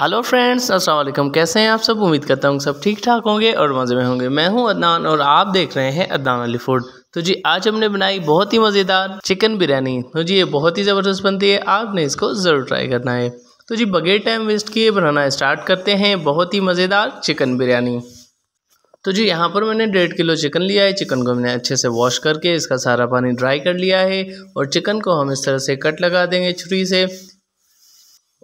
hello friends अस्सलाम वालेकुम कैसे हैं आप सब उम्मीद करता हूँ सब ठीक ठाक होंगे और मज़े में होंगे मैं हूँ अदनान और आप देख रहे हैं अदनान अली फूड तो जी आज हमने बनाई बहुत ही मज़ेदार चिकन बिरयानी तो जी ये बहुत ही ज़बरदस्त बनती है आपने इसको ज़रूर ट्राई करना है तो जी बगैर टाइम वेस्ट किए बनाना स्टार्ट करते हैं बहुत ही मज़ेदार चिकन बिरयानी तो जी यहाँ पर मैंने डेढ़ किलो चिकन लिया है चिकन को मैंने अच्छे से वॉश करके इसका सारा पानी ड्राई कर लिया है और चिकन को हम इस तरह से कट लगा देंगे छुरी से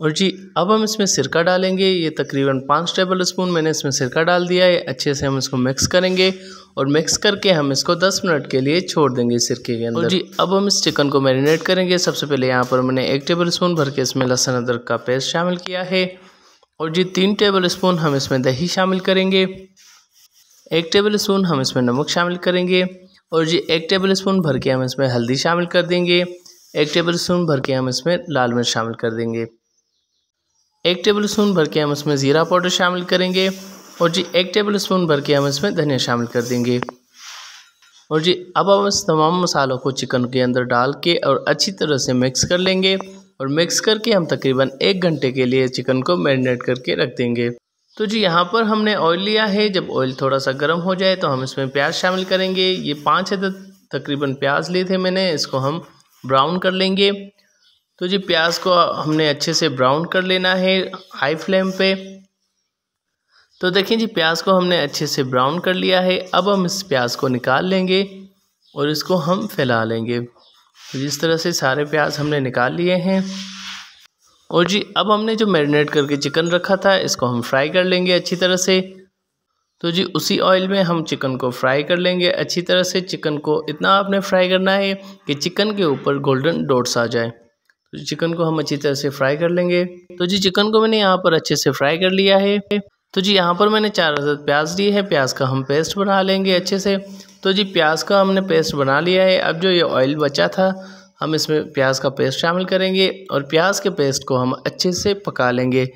और जी अब हम इसमें सिरका डालेंगे ये तकरीबन पाँच टेबल स्पून मैंने इसमें सिरका डाल दिया है अच्छे से हम इसको मिक्स करेंगे और मिक्स करके हम इसको 10 मिनट के लिए छोड़ देंगे सिरके के अंदर और जी अब हम इस चिकन को मैरिनेट करेंगे सबसे पहले यहाँ पर मैंने एक टेबल स्पून भर के इसमें लहसुन अदरक का पेस्ट शामिल किया है और जी तीन टेबल स्पून हम इसमें दही शामिल करेंगे एक टेबल स्पून हम इसमें नमक शामिल करेंगे और जी एक टेबल स्पून भर के हम इसमें हल्दी शामिल कर देंगे एक टेबल स्पून भर के हम इसमें लाल मिर्च शामिल कर देंगे एक टेबल स्पून भर के हम इसमें ज़ीरा पाउडर शामिल करेंगे और जी एक टेबल स्पून भर के हम इसमें धनिया शामिल कर देंगे और जी अब हम इस तमाम मसालों को चिकन के अंदर डाल के और अच्छी तरह से मिक्स कर लेंगे और मिक्स करके हम तकरीबन एक घंटे के लिए चिकन को मैरिनेट करके रख देंगे तो जी यहाँ पर हमने ऑयल लिया है जब ऑयल थोड़ा सा गर्म हो जाए तो हम इसमें प्याज शामिल करेंगे ये पाँच हद तकरीबन प्याज लिए थे मैंने इसको हम ब्राउन कर लेंगे तो जी प्याज को हमने अच्छे से ब्राउन कर लेना है हाई फ्लेम पे तो देखिए जी प्याज को हमने अच्छे से ब्राउन कर लिया है अब हम इस प्याज को निकाल लेंगे और इसको हम फैला लेंगे तो जिस तरह से सारे प्याज हमने निकाल लिए हैं और जी अब हमने जो मैरिनेट करके चिकन रखा था इसको हम फ्राई कर लेंगे अच्छी तरह से तो जी उसी ऑयल में हम चिकन को फ्राई कर लेंगे अच्छी तरह से चिकन को इतना आपने फ्राई करना है कि चिकन के ऊपर गोल्डन डोट्स आ जाए तो चिकन को हम अच्छी तरह से फ्राई कर लेंगे तो जी चिकन को मैंने यहाँ पर अच्छे से फ्राई कर लिया है तो जी यहाँ पर मैंने चार हजार प्याज ली है प्याज का हम पेस्ट बना लेंगे अच्छे से तो जी प्याज का हमने पेस्ट बना लिया है अब जो ये ऑयल बचा था हम इसमें प्याज का पेस्ट शामिल करेंगे और प्याज के पेस्ट को हम अच्छे से पका लेंगे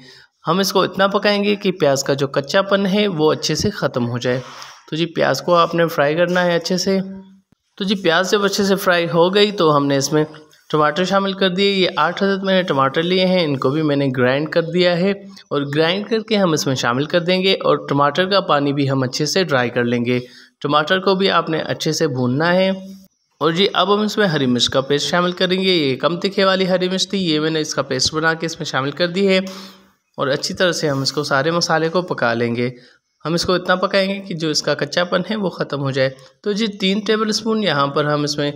हम इसको इतना पकाएंगे कि प्याज का जो कच्चापन है वो अच्छे से ख़त्म हो जाए तो जी प्याज को आपने फ्राई करना है अच्छे से तो जी प्याज जब अच्छे से फ्राई हो गई तो हमने इसमें टमाटर शामिल कर दिए ये आठ हज़रत मैंने टमाटर लिए हैं इनको भी मैंने ग्राइंड कर दिया है और ग्राइंड करके हम इसमें शामिल कर देंगे और टमाटर का पानी भी हम अच्छे से ड्राई कर लेंगे टमाटर को भी आपने अच्छे से भूनना है और जी अब हम इसमें हरी मिर्च का पेस्ट शामिल करेंगे ये कम तीखे वाली हरी मिर्च थी ये मैंने इसका पेस्ट बना के इसमें शामिल कर दी है और अच्छी तरह से हम इसको सारे मसाले को पका लेंगे हम इसको इतना पकाएंगे कि जो इसका कच्चापन है वो ख़त्म हो जाए तो जी तीन टेबल स्पून यहाँ पर हम इसमें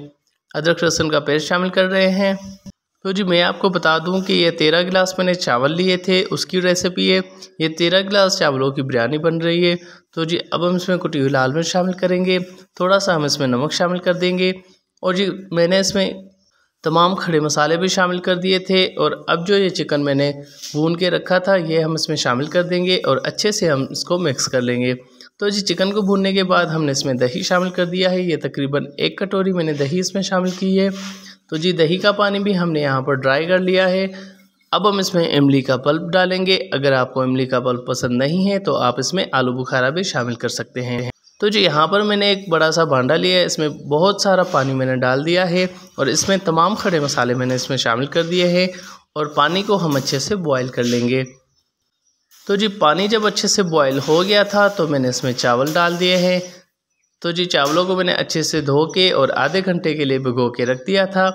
अदरक लहसुन का पेस्ट शामिल कर रहे हैं तो जी मैं आपको बता दूं कि ये तेरह गिलास मैंने चावल लिए थे उसकी रेसिपी है ये तेरह गिलास चावलों की बिरयानी बन रही है तो जी अब हम इसमें कुटी हुई लाल मिर्च शामिल करेंगे थोड़ा सा हम इसमें नमक शामिल कर देंगे और जी मैंने इसमें तमाम खड़े मसाले भी शामिल कर दिए थे और अब जो ये चिकन मैंने भून के रखा था ये हम इसमें शामिल कर देंगे और अच्छे से हम इसको मिक्स कर लेंगे तो जी चिकन को भूनने के बाद हमने इसमें दही शामिल कर दिया है ये तकरीबन एक कटोरी मैंने दही इसमें शामिल की है तो जी दही का पानी भी हमने यहाँ पर ड्राई कर लिया है अब हम इसमें इमली का पल्प डालेंगे अगर आपको इमली का पल्प पसंद नहीं है तो आप इसमें आलू बुखारा भी शामिल कर सकते हैं तो जी यहाँ पर मैंने एक बड़ा सा भांडा लिया है इसमें बहुत सारा पानी मैंने डाल दिया है और इसमें तमाम खड़े मसाले मैंने इसमें शामिल कर दिए हैं और पानी को हम अच्छे से बॉयल कर लेंगे तो जी पानी जब अच्छे से बॉयल हो गया था तो मैंने इसमें चावल डाल दिए हैं तो जी चावलों को मैंने अच्छे से धो के और आधे घंटे के लिए भिगो के रख दिया था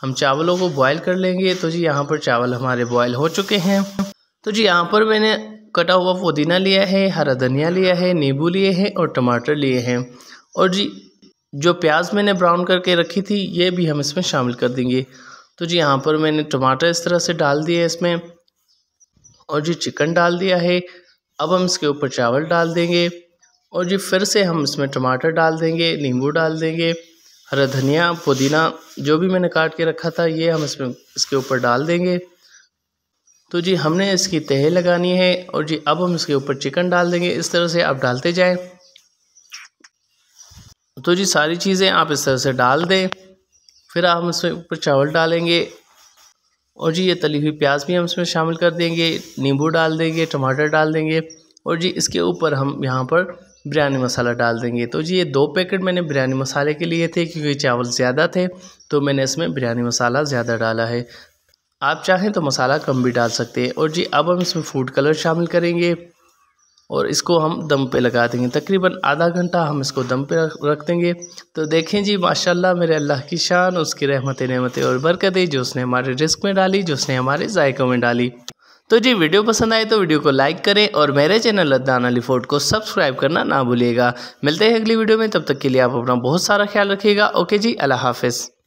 हम चावलों को बॉयल कर लेंगे तो जी यहाँ पर चावल हमारे बॉयल हो चुके हैं तो जी यहाँ पर मैंने कटा हुआ पुदीना लिया है हरा धनिया लिया है नींबू लिए हैं और टमाटर लिए हैं और जी जो प्याज मैंने ब्राउन करके रखी थी ये भी हम इसमें शामिल कर देंगे तो जी यहाँ पर मैंने टमाटर इस तरह से डाल दिए इसमें और जी चिकन डाल दिया है अब हम इसके ऊपर चावल डाल देंगे और जी फिर से हम इसमें टमाटर डाल देंगे नींबू डाल देंगे हरा धनिया पुदीना जो भी मैंने काट के रखा था ये हम इसमें इसके ऊपर डाल देंगे तो जी हमने इसकी तह लगानी है और जी अब हम इसके ऊपर चिकन डाल देंगे इस तरह से आप डालते जाएं तो जी सारी चीज़ें आप इस तरह से डाल दें फिर आप इसमें ऊपर चावल डालेंगे और जी ये तली हुई प्याज भी हम इसमें शामिल कर देंगे नींबू डाल देंगे टमाटर डाल देंगे और जी इसके ऊपर हम यहाँ पर बिरयानी मसाला डाल देंगे तो जी ये दो पैकेट मैंने बिरयानी मसाले के लिए थे क्योंकि चावल ज़्यादा थे तो मैंने इसमें बिरयानी मसाला ज़्यादा डाला है आप चाहें तो मसाला कम भी डाल सकते हैं और जी अब हम इसमें फूड कलर शामिल करेंगे और इसको हम दम पे लगा देंगे तकरीबन आधा घंटा हम इसको दम पे रख देंगे तो देखें जी माशाल्लाह मेरे अल्लाह की शान उसकी रहमत नमतें और बरकतें जो उसने हमारे रिस्क में डाली जो उसने हमारे जायकों में डाली तो जी वीडियो पसंद आए तो वीडियो को लाइक करें और मेरे चैनल लद्दान अली फोर्ट को सब्सक्राइब करना ना भूलिएगा मिलते हैं अगली वीडियो में तब तक के लिए आप अपना बहुत सारा ख्याल रखिएगा ओके जी अल्लाह हाफिज़